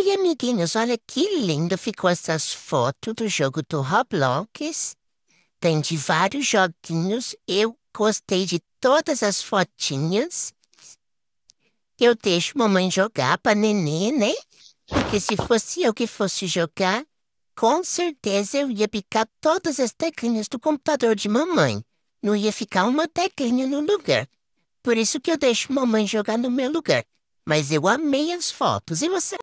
Oi, amiguinhos, olha que lindo ficou essas fotos do jogo do Roblox. Tem de vários joguinhos, eu gostei de todas as fotinhas. Eu deixo mamãe jogar pra nenê, né? Porque se fosse eu que fosse jogar, com certeza eu ia picar todas as teclinhas do computador de mamãe. Não ia ficar uma teclinha no lugar. Por isso que eu deixo mamãe jogar no meu lugar. Mas eu amei as fotos. E você?